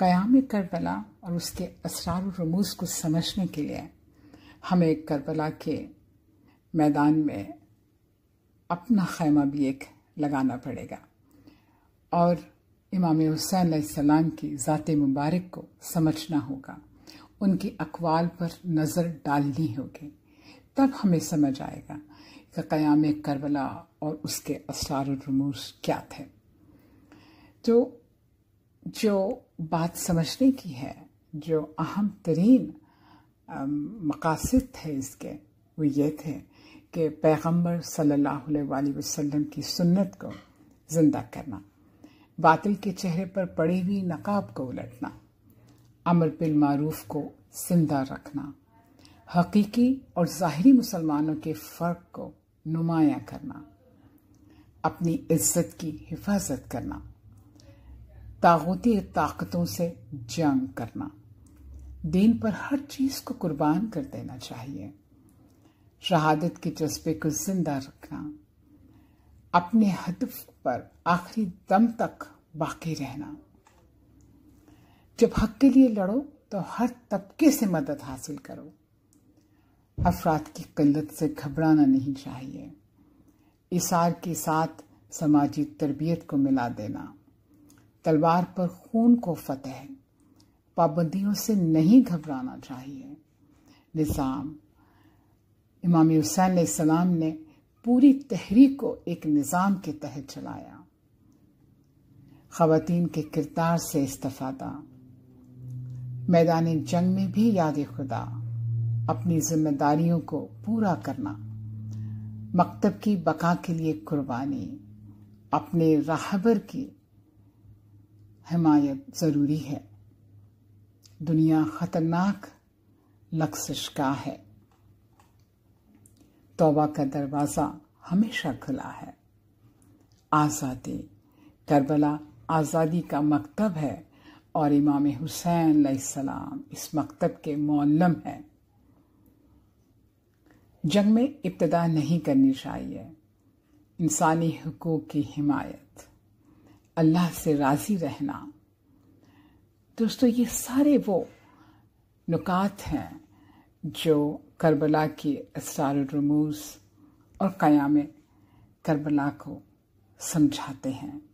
क़याम Karbala और उसके असरार रमूज को समझने के लिए हमें करबला के मैदान में अपना खैमा भी एक लगाना पड़ेगा और इमाम हुसैन की ज़ात मुबारक को समझना होगा उनके अकवाल पर नज़र डालनी होगी तब हमें समझ आएगा कि क़याम करबला और उसके असरार रमूज क्या थे तो जो बात समझने की है जो अहम तरीन मकासद थे इसके वो ये थे कि पैगंबर सल्लल्लाहु अलैहि वसल्लम की सुन्नत को ज़िंदा करना बातिल के चेहरे पर पड़ी हुई नकाब को उलटना अमर बिल मारूफ को जिंदा रखना हकीकी और ज़ाहरी मुसलमानों के फ़र्क को नुमाया करना अपनी इज्जत की हिफाजत करना तागुती ताकतों से जंग करना दीन पर हर चीज को कुर्बान कर देना चाहिए शहादत के जज्बे को जिंदा रखना अपने हदफ पर आखिरी दम तक बाकी रहना जब हक के लिए लड़ो तो हर तबके से मदद हासिल करो अफराद की किल्लत से घबराना नहीं चाहिए इसार के साथ समाजी तरबियत को मिला देना तलवार पर खून को फतेह पाबंदियों से नहीं घबराना चाहिए निज़ाम इमाम हुसैन सलाम ने पूरी तहरीक को एक निज़ाम के तहत चलाया खातन के किरदार से इस्ता मैदान जंग में भी याद खुदा अपनी जिम्मेदारियों को पूरा करना मकतब की बका के लिए कुर्बानी अपने राहबर की हिमायत ज़रूरी है दुनिया ख़तरनाक लक्सिश का है तौबा का दरवाज़ा हमेशा खुला है आज़ादी करबला आज़ादी का मकतब है और इमाम हुसैन सलाम इस मकतब के मौलम है जंग में इब्तदा नहीं करनी चाहिए इंसानी हकूक़ की हिमायत अल्लाह से राज़ी रहना दोस्तों ये सारे वो नुकात हैं जो करबला के असरार रमूज़ और क़याम करबला को समझाते हैं